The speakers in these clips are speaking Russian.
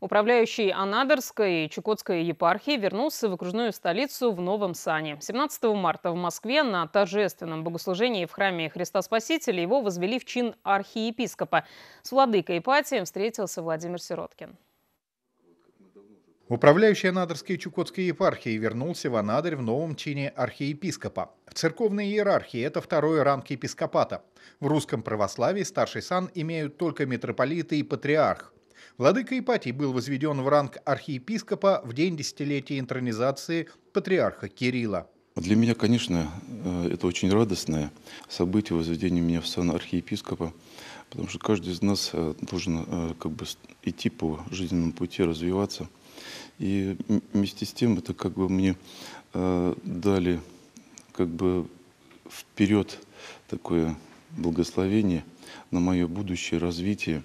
Управляющий Анадырской и Чукотской епархии вернулся в окружную столицу в Новом Сане. 17 марта в Москве на торжественном богослужении в храме Христа Спасителя его возвели в чин архиепископа. С владыкой Ипатием встретился Владимир Сироткин. Управляющий Анадырской и Чукотской епархии вернулся в Анадырь в новом чине архиепископа. В церковной иерархии это второй ранг епископата. В русском православии старший сан имеют только митрополиты и патриарх. Владыка Ипатий был возведен в ранг архиепископа в день десятилетия интронизации патриарха Кирилла. Для меня, конечно, э, это очень радостное событие, возведение меня в сан архиепископа, потому что каждый из нас э, должен э, как бы идти по жизненному пути, развиваться. И вместе с тем это как бы мне дали как бы вперед такое благословение на мое будущее развитие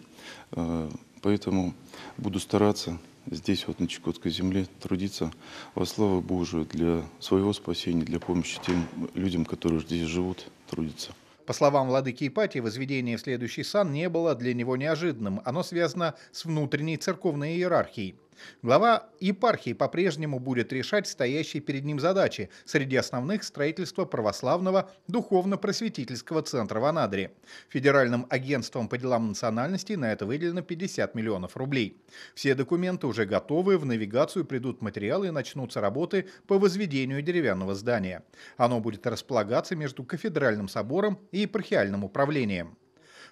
Поэтому буду стараться здесь, вот на Чукотской земле, трудиться во славу Божию для своего спасения, для помощи тем людям, которые здесь живут, трудятся. По словам владыки Ипатии, возведение в следующий сан не было для него неожиданным. Оно связано с внутренней церковной иерархией. Глава епархии по-прежнему будет решать стоящие перед ним задачи, среди основных строительство православного духовно-просветительского центра в Анадыре. Федеральным агентством по делам национальностей на это выделено 50 миллионов рублей. Все документы уже готовы, в навигацию придут материалы и начнутся работы по возведению деревянного здания. Оно будет располагаться между кафедральным собором и епархиальным управлением.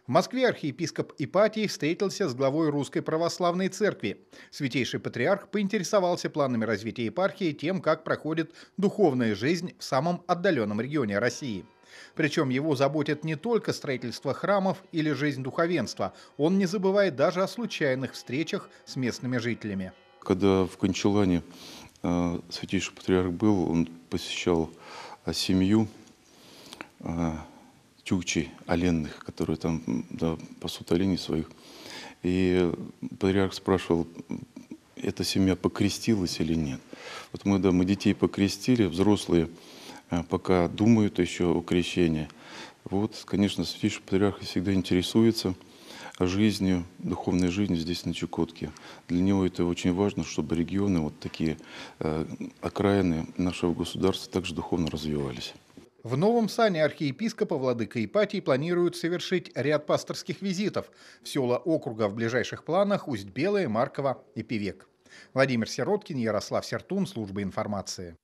В Москве архиепископ Ипатий встретился с главой Русской Православной Церкви. Святейший патриарх поинтересовался планами развития епархии тем, как проходит духовная жизнь в самом отдаленном регионе России. Причем его заботят не только строительство храмов или жизнь духовенства, он не забывает даже о случайных встречах с местными жителями. Когда в Кончелане э, святейший патриарх был, он посещал э, семью э, тючи оленных, которые там да, пасут оленей своих. И патриарх спрашивал, эта семья покрестилась или нет. Вот мы, да, мы детей покрестили, взрослые э, пока думают еще о крещении. Вот, конечно, святейший патриарх всегда интересуется жизнью, духовной жизнью здесь, на Чукотке. Для него это очень важно, чтобы регионы, вот такие э, окраины нашего государства также духовно развивались. В новом сане архиепископа владыка Ипатий планирует совершить ряд пасторских визитов в села округа в ближайших планах Усть-Белое, Маркова и Певек. Владимир Сироткин, Ярослав Сертун, служба информации.